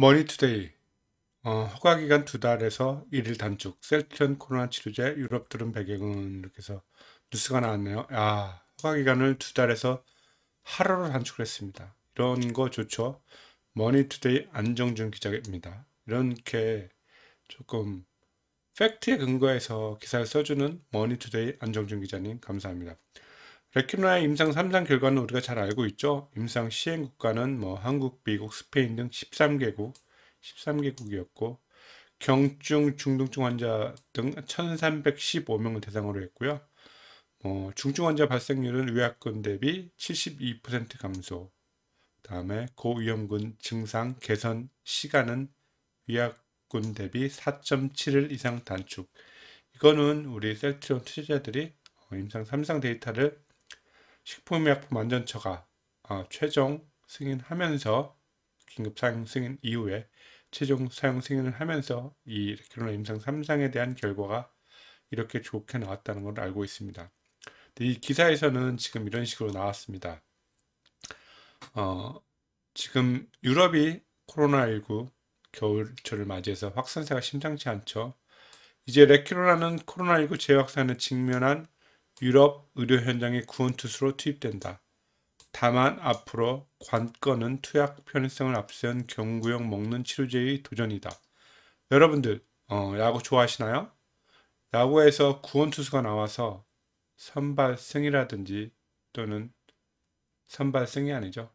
머니투데이 어, 허가기간 두 달에서 1일 단축 셀트리 코로나 치료제 유럽 들은 배경은 이렇게 해서 뉴스가 나왔네요. 아 허가기간을 두 달에서 하루로 단축을 했습니다. 이런 거 좋죠. 머니투데이 안정준 기자입니다. 이렇게 조금 팩트에 근거해서 기사를 써주는 머니투데이 안정준 기자님 감사합니다. 레키나의 임상 3상 결과는 우리가 잘 알고 있죠. 임상 시행 국가는 뭐 한국, 미국, 스페인 등 13개국, 13개국이었고 경증, 중등증 환자 등 1315명을 대상으로 했고요. 뭐 중증 환자 발생률은 의약군 대비 72% 감소. 다음에 고위험군 증상 개선 시간은 의약군 대비 4.7일 이상 단축. 이거는 우리 셀트론 투자자들이 어, 임상 3상 데이터를 식품의약품안전처가 어, 최종 승인하면서 긴급 사용 승인 이후에 최종 사용 승인을 하면서 이레로론 임상 3상에 대한 결과가 이렇게 좋게 나왔다는 걸 알고 있습니다. 이 기사에서는 지금 이런 식으로 나왔습니다. 어, 지금 유럽이 코로나19 겨울철을 맞이해서 확산세가 심상치 않죠. 이제 레키로라는 코로나19 재확산에 직면한 유럽 의료 현장의 구원투수로 투입된다. 다만 앞으로 관건은 투약 편의성을 앞세운 경구용 먹는 치료제의 도전이다. 여러분들 어, 야구 좋아하시나요? 야구에서 구원투수가 나와서 선발승이라든지 또는 선발승이 아니죠.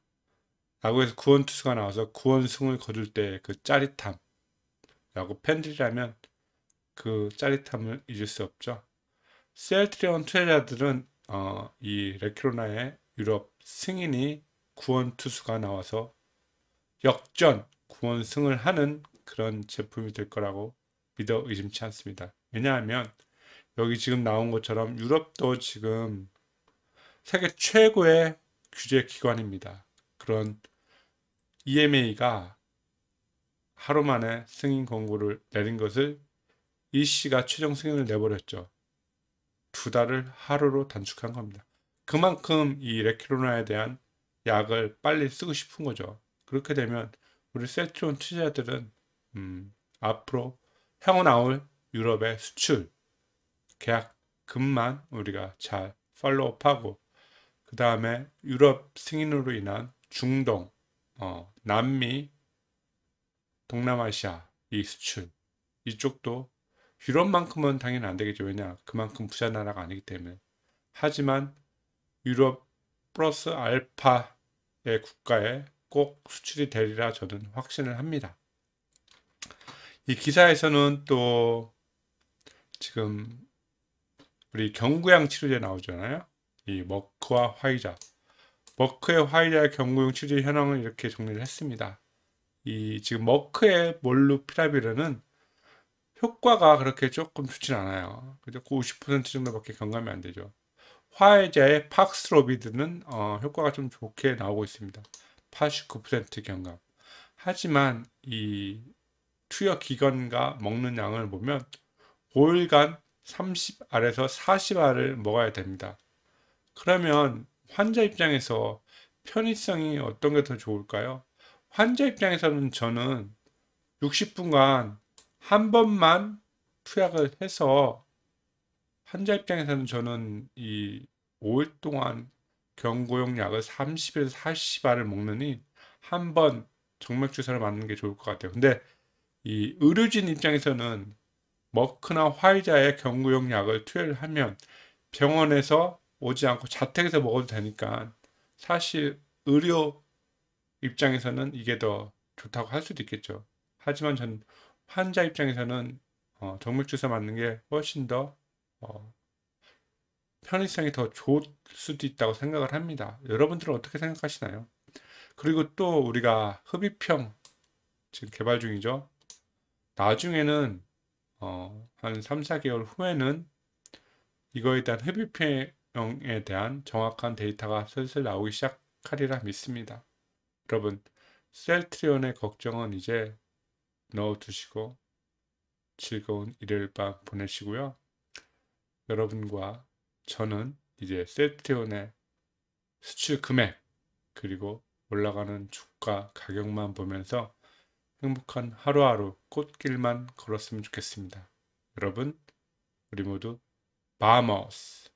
야구에서 구원투수가 나와서 구원승을 거둘 때 그 짜릿함 야구 팬들이라면 그 짜릿함을 잊을 수 없죠. 셀트리온 트레자들은 어, 이 레키로나의 유럽 승인이 구원 투수가 나와서 역전 구원 승을 하는 그런 제품이 될 거라고 믿어 의심치 않습니다. 왜냐하면 여기 지금 나온 것처럼 유럽도 지금 세계 최고의 규제 기관입니다. 그런 EMA가 하루 만에 승인 권고를 내린 것을 이 e 씨가 최종 승인을 내버렸죠. 두 달을 하루로 단축한 겁니다. 그만큼 이 레키로나에 대한 약을 빨리 쓰고 싶은 거죠. 그렇게 되면 우리 셀트론 투자자들은 음, 앞으로 향후 나올 유럽의 수출 계약금만 우리가 잘 팔로우업하고 그 다음에 유럽 승인으로 인한 중동, 어, 남미, 동남아시아 이 수출 이쪽도 유럽만큼은 당연히 안 되겠죠. 왜냐 그만큼 부자 나라가 아니기 때문에. 하지만 유럽 플러스 알파의 국가에 꼭 수출이 되리라 저는 확신을 합니다. 이 기사에서는 또 지금 우리 경구양 치료제 나오잖아요. 이 머크와 화이자. 머크의 화이자의 경구용 치료제 현황을 이렇게 정리를 했습니다. 이 지금 머크의 몰루피라비르는 효과가 그렇게 조금 좋진 않아요. 그죠? 50% 그 정도밖에 경감이 안 되죠. 화해자의 팍스로비드는 어, 효과가 좀 좋게 나오고 있습니다. 89% 경감. 하지만 이 투여 기간과 먹는 양을 보면 5일간 30알에서 40알을 먹어야 됩니다. 그러면 환자 입장에서 편의성이 어떤 게 더 좋을까요? 환자 입장에서는 저는 60분간 한 번만 투약을 해서 환자 입장에서는 저는 이 5일 동안 경고용 약을 30에서 40알을 먹느니 한 번 정맥 주사를 맞는 게 좋을 것 같아요. 근데 이 의료진 입장에서는 머크나 화이자의 경구용 약을 투여를 하면 병원에서 오지 않고 자택에서 먹어도 되니까 사실 의료 입장에서는 이게 더 좋다고 할 수도 있겠죠. 하지만 전 환자 입장에서는 어, 정맥 주사 맞는 게 훨씬 더 어, 편의성이 더 좋을 수도 있다고 생각을 합니다. 여러분들은 어떻게 생각하시나요? 그리고 또 우리가 흡입형 지금 개발 중이죠. 나중에는 어, 한 3, 4개월 후에는 이거에 대한 흡입형에 대한 정확한 데이터가 슬슬 나오기 시작하리라 믿습니다. 여러분, 셀트리온의 걱정은 이제 넣어두시고 즐거운 일요일 밤 보내시고요. 여러분과 저는 이제 셀트온의 수출 금액 그리고 올라가는 주가 가격만 보면서 행복한 하루하루 꽃길만 걸었으면 좋겠습니다. 여러분 우리 모두 바머스